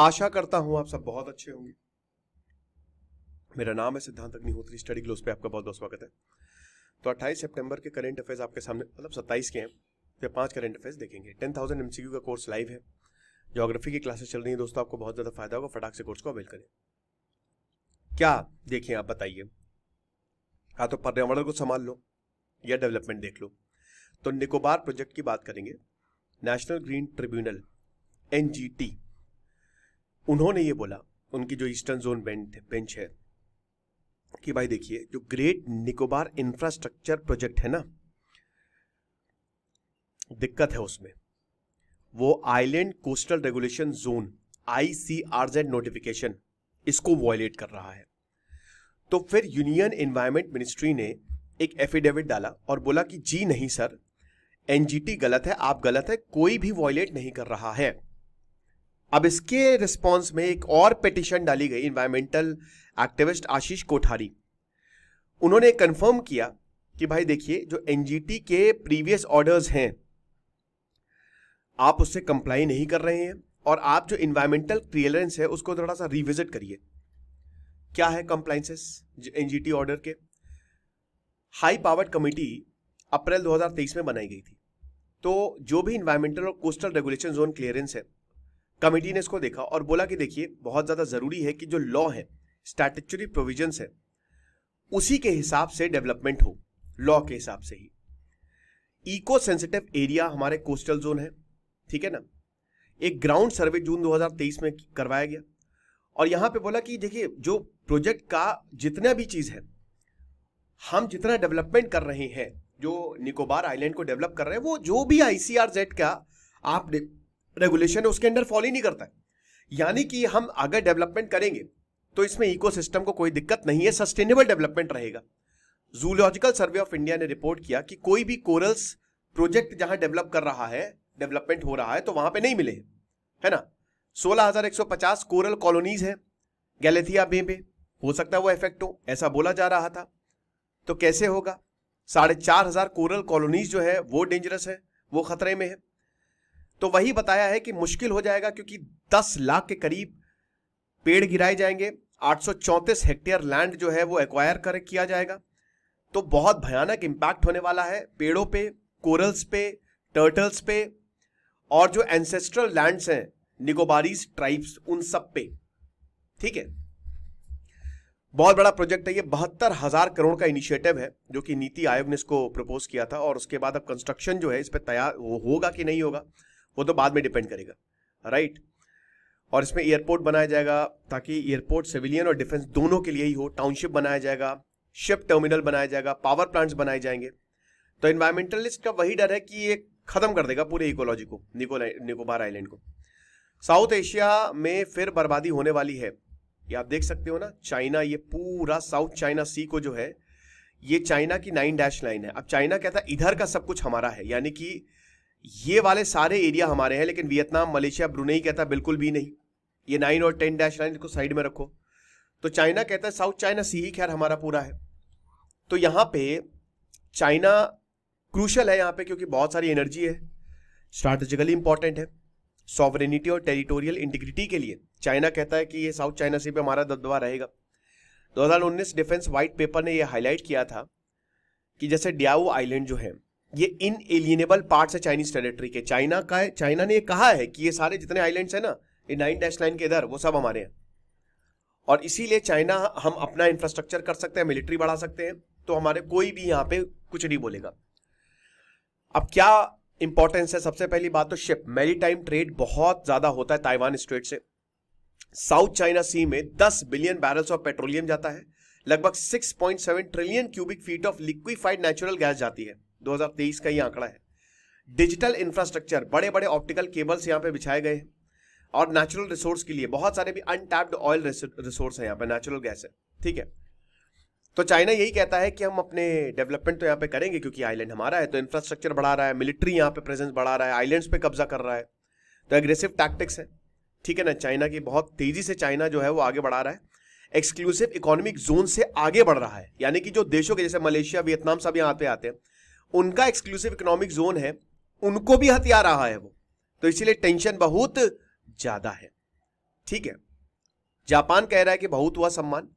आशा करता हूं आप सब बहुत अच्छे होंगे मेरा नाम है सिद्धांत अग्निहोत्री स्टडी ग्लोस पे आपका बहुत बहुत स्वागत है तो 28 सितंबर के करंट अफेयर्स आपके सामने मतलब 27 के हैं तो पांच करंट अफेयर्स देखेंगे 10,000 एमसीक्यू का कोर्स लाइव है जोग्राफी की क्लासेस चल रही है दोस्तों आपको बहुत ज़्यादा फायदा होगा फटाक से कोर्स को अवेल करें क्या देखें आप बताइए हाँ तो पर्यावरण को संभाल लो या डेवलपमेंट देख लो तो निकोबार प्रोजेक्ट की बात करेंगे national green tribunal N G T उन्होंने ये बोला उनकी जो ईस्टर्न जोन बेंच बेंच है कि भाई देखिए जो ग्रेट निकोबार इंफ्रास्ट्रक्चर प्रोजेक्ट है ना दिक्कत है उसमें वो island coastal regulation zone ICRZ notification इसको वॉयलेट कर रहा है तो फिर यूनियन एनवायरमेंट मिनिस्ट्री ने एक एफिडेविट डाला और बोला कि जी नहीं सर एनजीटी गलत है आप गलत है कोई भी वॉयलेट नहीं कर रहा है अब इसके रिस्पॉन्स में एक और पिटिशन डाली गई इन्वायरमेंटल एक्टिविस्ट आशीष कोठारी उन्होंने कंफर्म किया कि भाई देखिए जो एनजीटी के प्रीवियस ऑर्डर्स हैं आप उससे कंप्लाई नहीं कर रहे हैं और आप जो इन्वायरमेंटल क्लियरेंस है उसको थोड़ा सा रिविजिट करिए क्या है कंप्लाइंसेस एनजीटी ऑर्डर के हाई पावर्ड कमेटी अप्रैल 2023 में बनाई गई थी तो जो भी इन्वायरमेंटल और कोस्टल रेगुलेशन जोन क्लियरेंस है कमेटी ने इसको देखा और बोला कि देखिए बहुत ज़्यादा ज़रूरी है कि जो लॉ है स्टैटरी प्रोविजंस है उसी के हिसाब से डेवलपमेंट हो लॉ के हिसाब से ही इको सेंसिटिव एरिया हमारे कोस्टल जोन है ठीक है ना एक ग्राउंड सर्वे जून 2023 में करवाया गया और यहां पे बोला कि देखिए जो प्रोजेक्ट का जितना भी चीज़ है हम जितना डेवलपमेंट कर रहे हैं जो निकोबार आइलैंड को डेवलप कर रहे हैं वो जो भी आईसीआरजेड का आप रेगुलेशन है उसके अंडर फॉलो ही नहीं करता है यानी कि हम अगर डेवलपमेंट करेंगे तो इसमें इकोसिस्टम को कोई दिक्कत नहीं है सस्टेनेबल डेवलपमेंट रहेगा जूलॉजिकल सर्वे ऑफ इंडिया ने रिपोर्ट किया कि कोई भी कोरल्स प्रोजेक्ट जहां डेवलप कर रहा है डेवलपमेंट हो रहा है तो वहां पे नहीं मिले है ना 16,150 कोरल कॉलोनीज हैं गैलेथिया बे में हो सकता है वो इफेक्ट हो ऐसा बोला जा रहा था तो कैसे होगा साढ़े चार हजार कोरल कॉलोनीज जो है वो डेंजरस है वो खतरे में है तो वही बताया है कि मुश्किल हो जाएगा क्योंकि 10 लाख के करीब पेड़ गिराए जाएंगे 834 हेक्टेयर लैंड जो है वो एक्वायर कर किया जाएगा तो बहुत भयानक इम्पैक्ट होने वाला है पेड़ों पे कोरल्स पे टर्टल्स पे और जो एंसेस्ट्रल लैंड्स हैं निकोबारीज ट्राइब्स उन सब पे ठीक है बहुत बड़ा प्रोजेक्ट है ये बहत्तर हजार करोड़ का इनिशिएटिव है जो कि नीति आयोग ने इसको प्रपोज किया था और उसके बाद अब कंस्ट्रक्शन जो है इस पर तैयार होगा कि नहीं होगा वो तो बाद में डिपेंड करेगा राइट और इसमें एयरपोर्ट बनाया जाएगा ताकि एयरपोर्ट सिविलियन और डिफेंस दोनों के लिए ही हो टाउनशिप बनाया जाएगा शिप टर्मिनल बनाया जाएगा पावर प्लांट्स बनाए जाएंगे तो इन्वायरमेंटलिस्ट का वही डर है कि ये खत्म कर देगा पूरे इकोलॉजी को निकोबार आइलैंड को साउथ एशिया में फिर बर्बादी होने वाली है ये आप देख सकते हो ना चाइना ये पूरा साउथ चाइना सी को जो है ये चाइना की नाइन डैश लाइन है अब चाइना कहता है इधर का सब कुछ हमारा है यानी कि ये वाले सारे एरिया हमारे हैं लेकिन वियतनाम मलेशिया ब्रुनेई कहता बिल्कुल भी नहीं ये नाइन और टेन डैश लाइन इसको साइड में रखो तो चाइना कहता है साउथ चाइना सी ही खैर हमारा पूरा है तो यहाँ पे चाइना क्रूशल है यहाँ पे क्योंकि बहुत सारी एनर्जी है स्ट्रैटेजिकली इंपॉर्टेंट है सॉवरेनिटी और टेरिटोरियल इंटीग्रिटी के लिए चाइना कहता है कि ये साउथ चाइना सी पे हमारा दबदबा रहेगा 2019 डिफेंस वाइट पेपर ने यह हाईलाइट किया था कि जैसे डियाओ आइलैंड जो है ये इन एलियनेबल पार्ट है चाइनीज टेरिटरी के चाइना का है चाइना ने ये कहा है कि ये सारे जितने आइलैंड्स हैं ना ये नाइन डैश लाइन के इधर वो सब हमारे हैं और इसीलिए चाइना हम अपना इंफ्रास्ट्रक्चर कर सकते हैं मिलिट्री बढ़ा सकते हैं तो हमारे कोई भी यहाँ पे कुछ नहीं बोलेगा अब क्या इंपॉर्टेंस है सबसे पहली बात तो शिप मेरी ट्रेड बहुत ज़्यादा होता है ताइवान स्ट्रेट से साउथ चाइना सी में 10 बिलियन बैरल्स ऑफ पेट्रोलियम जाता है लगभग 6.7 trillion cubic feet of liquefied natural gas जाती है 2023 का ही आंकड़ा है डिजिटल इंफ्रास्ट्रक्चर बड़े बड़े ऑप्टिकल केबल्स यहाँ पे बिछाए गए हैं और नेचुरल रिसोर्स के लिए बहुत सारे भी अनटैप्ड ऑयल रिसोर्स है यहाँ पे नेचुरल गैस है ठीक है तो चाइना यही कहता है कि हम अपने डेवलपमेंट तो यहाँ पे करेंगे क्योंकि आइलैंड हमारा है तो इंफ्रास्ट्रक्चर बढ़ा रहा है मिलिट्री यहाँ पे प्रेजेंस बढ़ा रहा है आइलैंड्स पे कब्जा कर रहा है तो एग्रेसिव टैक्टिक्स है ठीक है ना चाइना की बहुत तेजी से चाइना जो है वो आगे बढ़ा रहा है एक्सक्लूसिव इकोनॉमिक जोन से आगे बढ़ रहा है यानी कि जो देशों के जैसे मलेशिया वियतनाम सब यहाँ पे आते हैं उनका एक्सक्लूसिव इकोनॉमिक जोन है उनको भी हथियार रहा है वो तो इसीलिए टेंशन बहुत ज्यादा है ठीक है जापान कह रहा है कि बहुत हुआ सम्मान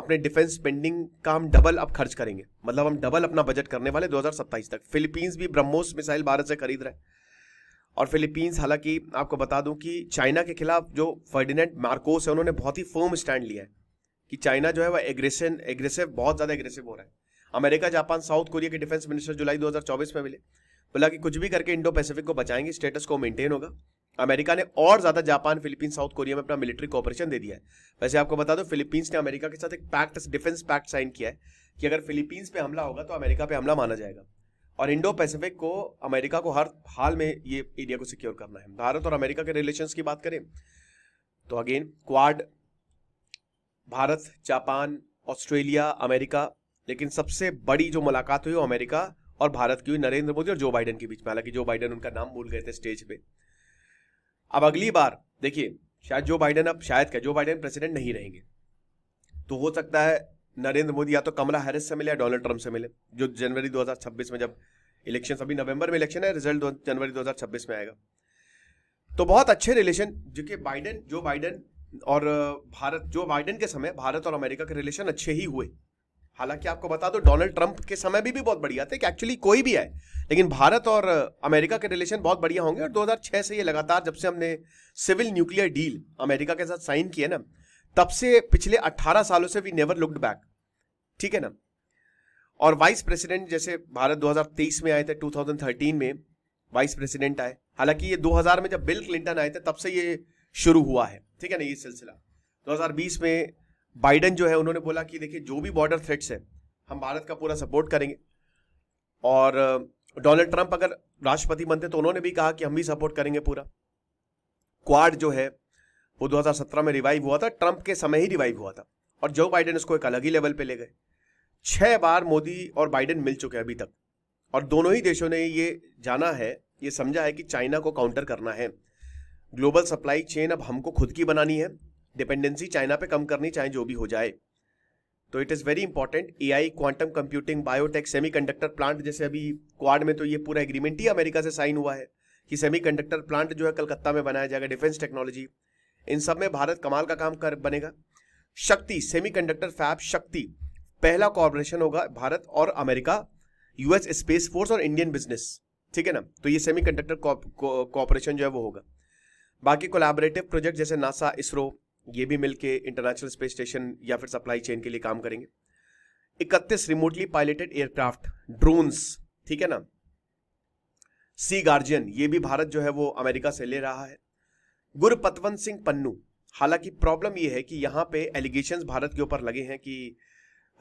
अपने डिफेंस स्पेंडिंग का हम डबल अब खर्च करेंगे मतलब हम डबल अपना बजट करने वाले 2027 तक फिलीपींस भी ब्रह्मोस मिसाइल भारत से खरीद रहे और फिलीपींस हालांकि आपको बता दूं कि चाइना के खिलाफ जो फर्डिनेंट मार्कोस है उन्होंने बहुत ही फर्म स्टैंड लिया है कि चाइना जो है वह एग्रेसिव एग्रेसिव बहुत ज़्यादा एग्रेसिव हो रहा है अमेरिका जापान साउथ कोरिया के डिफेंस मिनिस्टर जुलाई 2024 में मिले बोला कि कुछ भी करके इंडो पैसिफिक को बचाएंगे स्टेटस को मेंटेन होगा अमेरिका ने और ज्यादा जापान फिलीपींस साउथ कोरिया में अपना मिलिट्री कॉपरेशन दे दिया है वैसे आपको बता दो फिलीपींस ने अमेरिका के साथ एक पैक्ट डिफेंस पैक्ट साइन किया है कि अगर फिलीपींस पे हमला होगा तो अमेरिका पे हमला माना जाएगा और इंडो पैसिफिक को अमेरिका को हर हाल में ये एरिया को सिक्योर करना है भारत और अमेरिका के रिलेशन की बात करें तो again Quad Bharat Japan Australia America लेकिन सबसे बड़ी जो मुलाकात हुई वो अमेरिका और भारत की हुई नरेंद्र मोदी और जो बाइडन के बीच में हालांकि जो बाइडन उनका नाम भूल गए थे स्टेज पे अब अगली बार देखिए शायद जो बाइडन अब शायद क्या जो बाइडन प्रेसिडेंट नहीं रहेंगे तो हो सकता है नरेंद्र मोदी या तो कमला हैरिस से मिले या डोनाल्ड ट्रंप से मिले जो जनवरी 2026 में जब इलेक्शन अभी नवंबर में इलेक्शन है रिजल्ट जनवरी 2026 में आएगा तो बहुत अच्छे रिलेशन जो कि बाइडन जो बाइडन और भारत जो बाइडन के समय भारत और अमेरिका के रिलेशन अच्छे ही हुए हालांकि आपको बता दो डोनाल्ड ट्रंप के समय भी भी बहुत बढ़िया थे कि एक्चुअली कोई भी आए लेकिन भारत और अमेरिका के रिलेशन बहुत बढ़िया होंगे और 2006 से ये लगातार जब से हमने सिविल न्यूक्लियर डील अमेरिका के साथ साइन किया ना तब से पिछले 18 सालों से वी नेवर लुकड बैक ठीक है ना और वाइस प्रेसिडेंट जैसे भारत 2023 में आए थे 2013 में वाइस प्रेसिडेंट आए हालांकि ये 2000 में जब बिल क्लिंटन आए थे तब से ये शुरू हुआ है ठीक है ना ये सिलसिला 2020 में बाइडन जो है उन्होंने बोला कि देखिए जो भी बॉर्डर थ्रेट्स हैं हम भारत का पूरा सपोर्ट करेंगे और डोनाल्ड ट्रंप अगर राष्ट्रपति बनते तो उन्होंने भी कहा कि हम भी सपोर्ट करेंगे पूरा क्वाड जो है वो 2017 में रिवाइव हुआ था ट्रंप के समय ही रिवाइव हुआ था और जो बाइडेन इसको एक अलग ही लेवल पे ले गए छः बार मोदी और बाइडन मिल चुके हैं अभी तक और दोनों ही देशों ने ये जाना है ये समझा है कि चाइना को काउंटर करना है ग्लोबल सप्लाई चेन अब हमको खुद की बनानी है डिपेंडेंसी चाइना पे कम करनी चाहे जो भी हो जाए तो it is very important A I quantum computing biotech semiconductor plant जैसे अभी क्वाड में तो ये पूरा एग्रीमेंट ही अमेरिका से साइन हुआ है कि सेमी कंडक्टर प्लांट जो है कलकत्ता में बनाया जाएगा डिफेंस टेक्नोलॉजी इन सब में भारत कमाल का काम कर बनेगा शक्ति सेमी कंडक्टर फैब शक्ति पहला कॉरपोरेशन होगा भारत और अमेरिका यूएस स्पेस फोर्स और इंडियन बिजनेस ठीक है ना तो ये सेमी कंडक्टर कॉपरेशन जो है वो होगा बाकी कोलैबोरेटिव प्रोजेक्ट जैसे नासा इसरो ये भी मिलके इंटरनेशनल स्पेस स्टेशन या फिर सप्लाई चेन के लिए काम करेंगे इकतीस रिमोटली पायलटेड एयरक्राफ्ट ड्रोन्स ठीक है ना सी गार्जियन ये भी भारत जो है वो अमेरिका से ले रहा है गुरपतवंत सिंह पन्नू हालांकि प्रॉब्लम ये है कि यहाँ पे एलिगेशंस भारत के ऊपर लगे हैं कि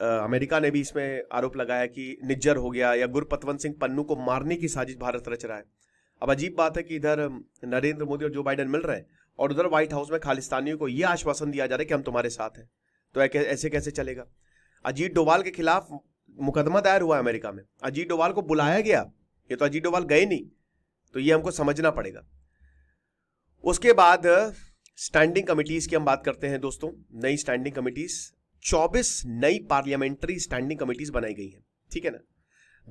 आ, अमेरिका ने भी इसमें आरोप लगाया कि निज्जर हो गया या गुरपतवंत सिंह पन्नू को मारने की साजिश भारत रच रहा है अब अजीब बात है कि इधर नरेंद्र मोदी और जो बाइडन मिल रहे हैं और उधर व्हाइट हाउस में खालिस्तानियों को यह आश्वासन दिया जा रहा है कि हम तुम्हारे साथ हैं तो ऐसे कैसे चलेगा अजीत डोवाल के खिलाफ मुकदमा दायर हुआ है अमेरिका में अजीत डोवाल को बुलाया गया ये तो अजीत डोवाल गए नहीं तो ये हमको समझना पड़ेगा उसके बाद स्टैंडिंग कमिटीज की हम बात करते हैं दोस्तों नई स्टैंडिंग कमिटीज 24 नई पार्लियामेंट्री स्टैंडिंग कमिटीज बनाई गई हैं ठीक है ना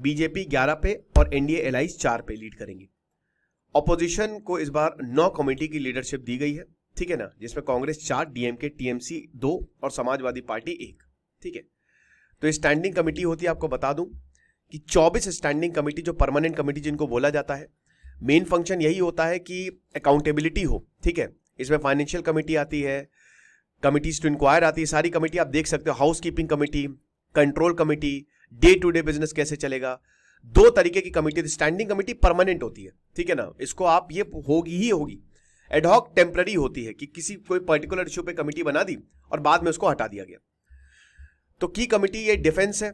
बीजेपी 11 पे और एनडीए एलाइज चार पे लीड करेंगी अपोजिशन को इस बार नौ कमेटी की लीडरशिप दी गई है ठीक है ना जिसमें कांग्रेस चार डीएमके टीएमसी दो और समाजवादी पार्टी एक ठीक है तो स्टैंडिंग कमेटी होती है आपको बता दूं कि 24 स्टैंडिंग कमेटी जो परमानेंट कमेटी जिनको बोला जाता है मेन फंक्शन यही होता है कि अकाउंटेबिलिटी हो ठीक है इसमें फाइनेंशियल कमेटी आती है कमिटीज टू इंक्वायर आती है सारी कमेटी आप देख सकते हो housekeeping committee control committee day to day business कैसे चलेगा दो तरीके की कमेटी स्टैंडिंग कमेटी परमानेंट होती है ठीक है ना इसको आप ये होगी ही होगी एडहॉक टेम्प्ररी होती है कि किसी कोई पर्टिकुलर इशू पे कमेटी बना दी और बाद में उसको हटा दिया गया तो की कमेटी ये डिफेंस है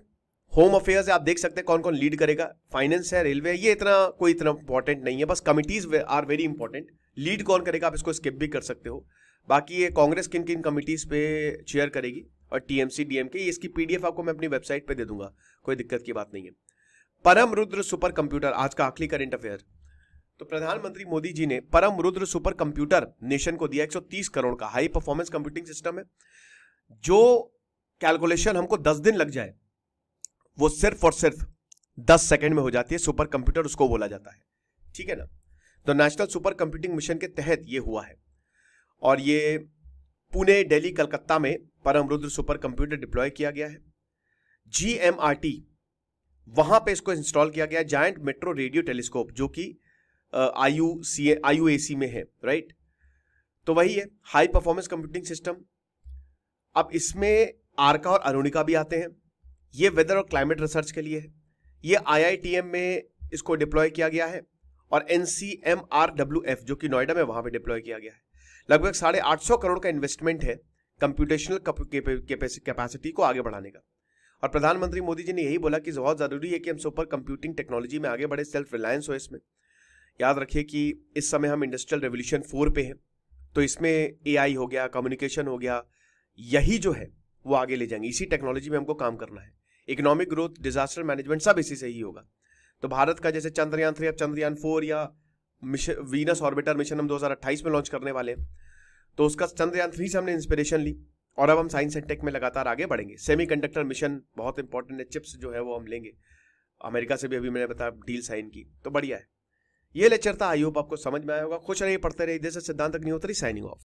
होम अफेयर्स है आप देख सकते हैं कौन कौन लीड करेगा फाइनेंस है रेलवे ये इतना कोई इतना इंपॉर्टेंट नहीं है बस committees are very important lead कौन करेगा आप इसको स्किप भी कर सकते हो बाकी ये कांग्रेस किन किन कमिटीज पे चेयर करेगी और टीएमसी डीएम के इसकी पीडीएफ आपको मैं अपनी वेबसाइट पे दे दूंगा कोई दिक्कत की बात नहीं है परम रुद्र सुपर कंप्यूटर आज का आखिरी करंट अफेयर तो प्रधानमंत्री मोदी जी ने परम रुद्र सुपर कंप्यूटर नेशन को दिया 130 करोड़ का हाई परफॉर्मेंस कंप्यूटिंग सिस्टम है जो कैलकुलेशन हमको 10 दिन लग जाए वो सिर्फ और सिर्फ 10 सेकंड में हो जाती है सुपर कंप्यूटर उसको बोला जाता है ठीक है ना तो नेशनल सुपर कंप्यूटिंग मिशन के तहत ये हुआ है और ये पुणे दिल्ली कलकत्ता में परम रुद्र सुपर कंप्यूटर डिप्लॉय किया गया है जी वहां पे इसको इंस्टॉल किया गया जायंट मेट्रो रेडियो टेलीस्कोप जो कि आई सी ए सी में है राइट तो वही है हाई परफॉर्मेंस कंप्यूटिंग सिस्टम अब इसमें आरका और अरुणिका भी आते हैं ये वेदर और क्लाइमेट रिसर्च के लिए है ये आईआईटीएम में इसको डिप्लॉय किया गया है और एन जो कि नोएडा में वहां पर डिप्लॉय किया गया है लगभग साढ़े आठ सौ करोड़ का इन्वेस्टमेंट है कंप्यूटेशनल कैपेसिटी को आगे बढ़ाने का और प्रधानमंत्री मोदी जी ने यही बोला कि बहुत ज़रूरी है कि हम सुपर कंप्यूटिंग टेक्नोलॉजी में आगे बढ़े सेल्फ रिलायंस हो इसमें याद रखिए कि इस समय हम इंडस्ट्रियल रेवोल्यूशन फोर पे हैं तो इसमें ए हो गया कम्युनिकेशन हो गया यही जो है वो आगे ले जाएंगे इसी टेक्नोलॉजी में हमको काम करना है इकोनॉमिक ग्रोथ डिजास्टर मैनेजमेंट सब इसी से ही होगा तो भारत का जैसे चंद्रयान थ्री अब चंद्रयान फोर या मिशन वीनस ऑर्बिटर मिशन हम 2028 में लॉन्च करने वाले हैं तो उसका चंद्रयान थ्री से हमने इंस्पिरेशन ली और अब हम साइंस एंड टेक में लगातार आगे बढ़ेंगे सेमीकंडक्टर मिशन बहुत इंपॉर्टेंट है चिप्स जो है वो हम लेंगे अमेरिका से भी अभी मैंने बताया डील साइन की तो बढ़िया है ये लेक्चर था आई होप आपको समझ में आया होगा खुश रहिए पढ़ते रहिए जैसे सिद्धांत अग्निहोत्री साइनिंग ऑफ